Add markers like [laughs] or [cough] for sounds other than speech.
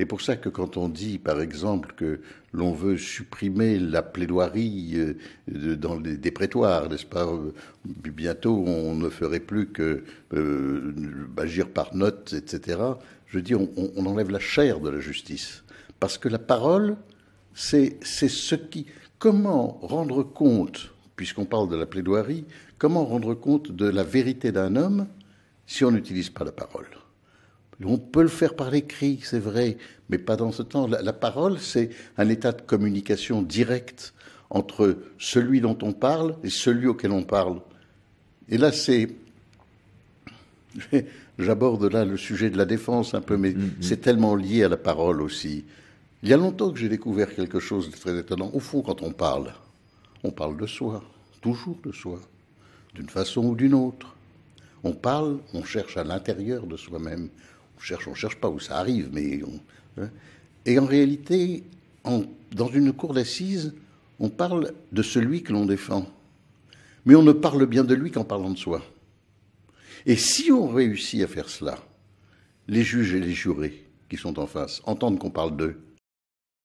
Et pour ça que quand on dit, par exemple, que l'on veut supprimer la plaidoirie euh, dans les, des prétoires, n'est-ce pas euh, Bientôt, on ne ferait plus que euh, par notes, etc. Je dis, on, on, enlève la chair de la justice. Parce que la parole, c'est ce qui... Comment rendre compte, puisqu'on parle de la plaidoirie, comment rendre compte de la vérité d'un homme si on n'utilise pas la parole on peut le faire par l'écrit, c'est vrai, mais pas dans ce temps. La, parole, c'est un état de communication directe entre celui dont on parle et celui auquel on parle. Et là, c'est. [laughs] J'aborde là le sujet de la défense un peu, mais mm-hmm. c'est tellement lié à la parole aussi. Il y a longtemps que j'ai découvert quelque chose de très étonnant. Au fond, quand on parle, on parle de soi, toujours de soi, d'une façon ou d'une autre. On parle, on cherche à l'intérieur de soi-même on cherche, on cherche pas, où ça arrive, mais hein. et en réalité, dans une cour d'assises, on parle de celui que l'on défend, mais on ne parle bien de lui qu'en parlant de soi. Et si on réussit à faire cela, les juges et les jurés qui sont en face entendent qu'on parle d'eux